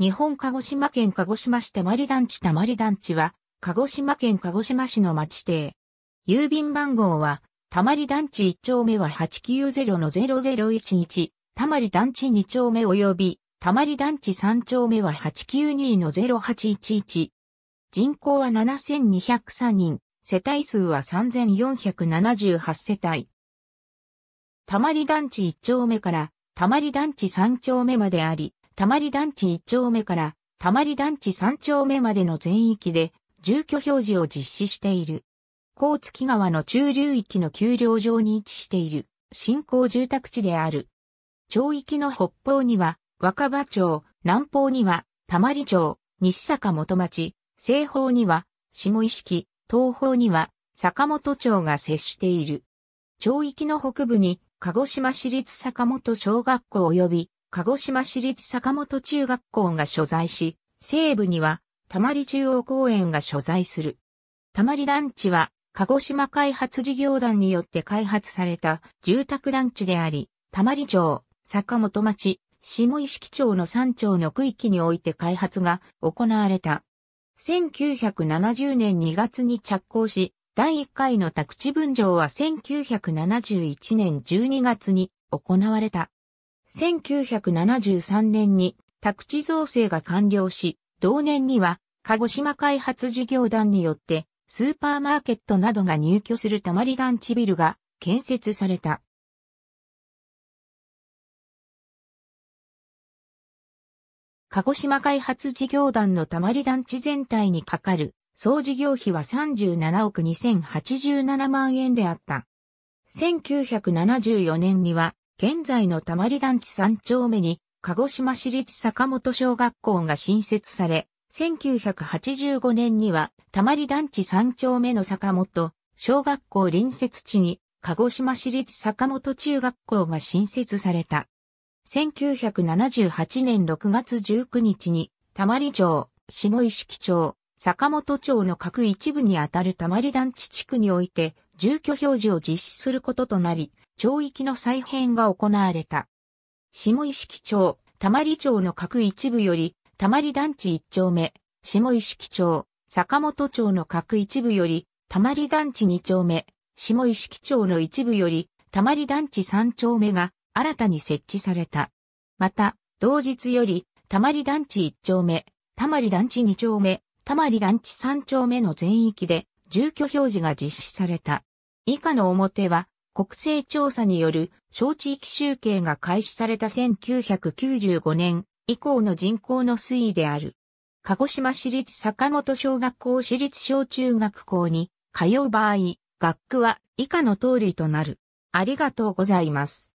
日本鹿児島県鹿児島市たまり団地たまり団地は、鹿児島県鹿児島市の町邸。郵便番号は、たまり団地1丁目は890-0011、たまり団地2丁目及び、たまり団地3丁目は892-0811。人口は7203人、世帯数は3478世帯。たまり団地1丁目から、たまり団地3丁目まであり、たまり団地1丁目からたまり団地3丁目までの全域で住居表示を実施している。甲月川の中流域の丘陵上に位置している新興住宅地である。町域の北方には若葉町、南方にはたまり町、西坂元町、西方には下石東方には坂本町が接している。町域の北部に鹿児島市立坂本小学校及び鹿児島市立坂本中学校が所在し、西部には、たまり中央公園が所在する。たまり団地は、鹿児島開発事業団によって開発された住宅団地であり、たまり町、坂本町、下石木町の山町の区域において開発が行われた。1970年2月に着工し、第1回の宅地分譲は1971年12月に行われた。1973年に宅地造成が完了し、同年には鹿児島開発事業団によってスーパーマーケットなどが入居するたまり団地ビルが建設された。鹿児島開発事業団のたまり団地全体にかかる総事業費は37億2087万円であった。1974年には現在のたまり団地3丁目に、鹿児島市立坂本小学校が新設され、1985年には、たまり団地3丁目の坂本、小学校隣接地に、鹿児島市立坂本中学校が新設された。1978年6月19日に、たまり町、下石木町、坂本町の各一部にあたるたまり団地地区において、住居表示を実施することとなり、町域の再編が行われた。下石木町、たまり町の各一部より、たまり団地一丁目、下石木町、坂本町の各一部より、たまり団地二丁目、下石木町の一部より、たまり団地三丁目が新たに設置された。また、同日より、たまり団地一丁目、たまり団地二丁目、たまり団地三丁目の全域で、住居表示が実施された。以下の表は、国勢調査による小地域集計が開始された1995年以降の人口の推移である。鹿児島市立坂本小学校市立小中学校に通う場合、学区は以下の通りとなる。ありがとうございます。